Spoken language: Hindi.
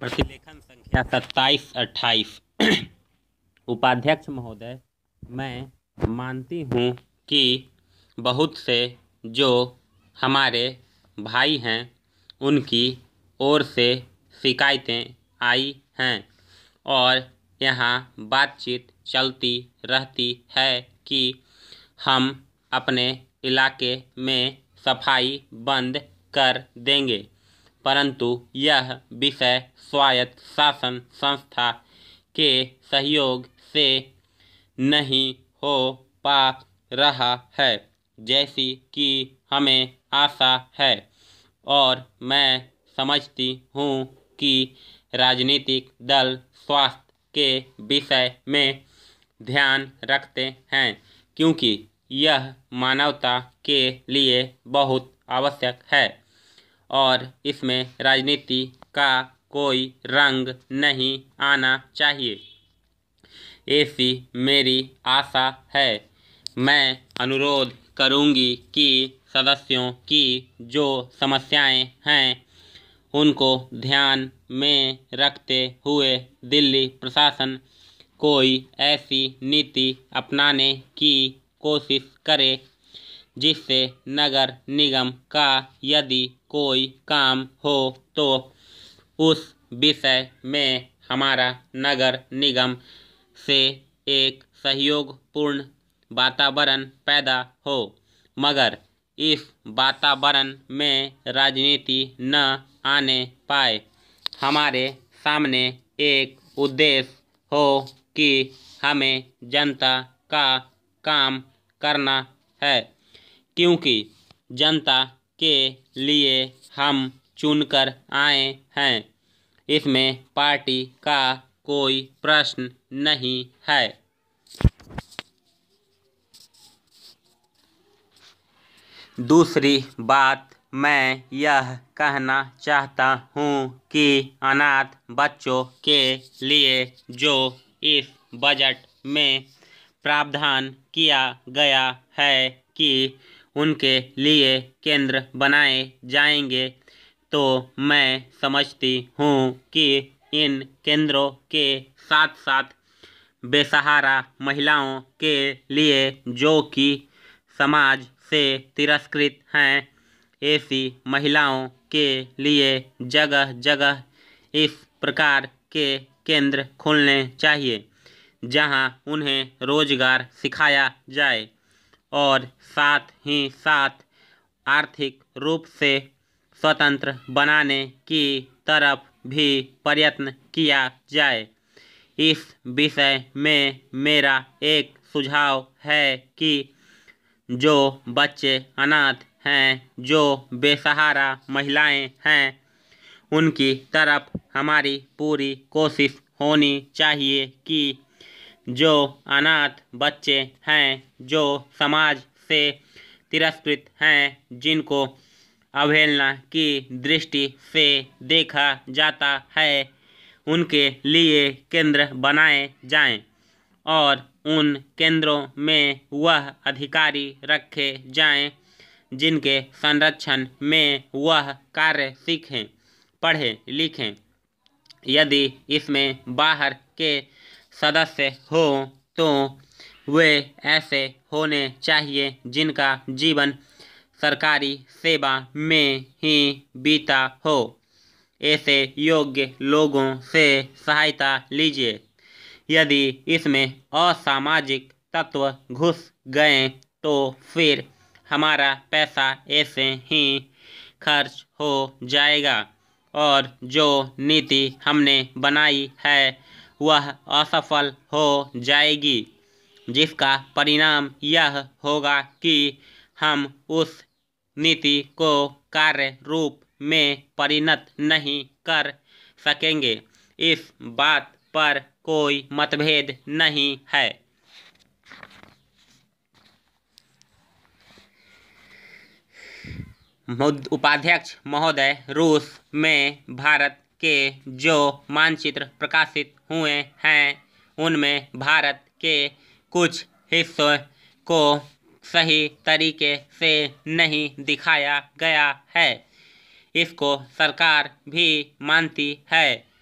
प्रतिलेखन संख्या सत्ताईस अट्ठाईस उपाध्यक्ष महोदय मैं मानती हूँ कि बहुत से जो हमारे भाई हैं उनकी ओर से शिकायतें आई हैं और यहाँ बातचीत चलती रहती है कि हम अपने इलाके में सफाई बंद कर देंगे परंतु यह विषय स्वायत्त शासन संस्था के सहयोग से नहीं हो पा रहा है जैसी कि हमें आशा है और मैं समझती हूँ कि राजनीतिक दल स्वास्थ्य के विषय में ध्यान रखते हैं क्योंकि यह मानवता के लिए बहुत आवश्यक है और इसमें राजनीति का कोई रंग नहीं आना चाहिए ऐसी मेरी आशा है मैं अनुरोध करूंगी कि सदस्यों की जो समस्याएं हैं उनको ध्यान में रखते हुए दिल्ली प्रशासन कोई ऐसी नीति अपनाने की कोशिश करे जिससे नगर निगम का यदि कोई काम हो तो उस विषय में हमारा नगर निगम से एक सहयोगपूर्ण वातावरण पैदा हो मगर इस वातावरण में राजनीति न आने पाए हमारे सामने एक उद्देश्य हो कि हमें जनता का काम करना है क्योंकि जनता के लिए हम चुनकर आए हैं इसमें पार्टी का कोई प्रश्न नहीं है दूसरी बात मैं यह कहना चाहता हूँ कि अनाथ बच्चों के लिए जो इस बजट में प्रावधान किया गया है कि उनके लिए केंद्र बनाए जाएंगे तो मैं समझती हूँ कि इन केंद्रों के साथ साथ बेसहारा महिलाओं के लिए जो कि समाज से तिरस्कृत हैं ऐसी महिलाओं के लिए जगह जगह इस प्रकार के केंद्र खोलने चाहिए जहां उन्हें रोजगार सिखाया जाए और साथ ही साथ आर्थिक रूप से स्वतंत्र बनाने की तरफ भी प्रयत्न किया जाए इस विषय में मेरा एक सुझाव है कि जो बच्चे अनाथ हैं जो बेसहारा महिलाएं हैं उनकी तरफ हमारी पूरी कोशिश होनी चाहिए कि जो अनाथ बच्चे हैं जो समाज से तिरस्कृत हैं जिनको अवहेलना की दृष्टि से देखा जाता है उनके लिए केंद्र बनाए जाएं और उन केंद्रों में वह अधिकारी रखे जाएं जिनके संरक्षण में वह कार्य सीखें पढ़ें लिखें यदि इसमें बाहर के सदस्य हो तो वे ऐसे होने चाहिए जिनका जीवन सरकारी सेवा में ही बीता हो ऐसे योग्य लोगों से सहायता लीजिए यदि इसमें असामाजिक तत्व घुस गए तो फिर हमारा पैसा ऐसे ही खर्च हो जाएगा और जो नीति हमने बनाई है वह असफल हो जाएगी जिसका परिणाम यह होगा कि हम उस नीति को कार्य रूप में परिणत नहीं कर सकेंगे इस बात पर कोई मतभेद नहीं है उपाध्यक्ष महोदय रूस में भारत के जो मानचित्र प्रकाशित हुए हैं उनमें भारत के कुछ हिस्सों को सही तरीके से नहीं दिखाया गया है इसको सरकार भी मानती है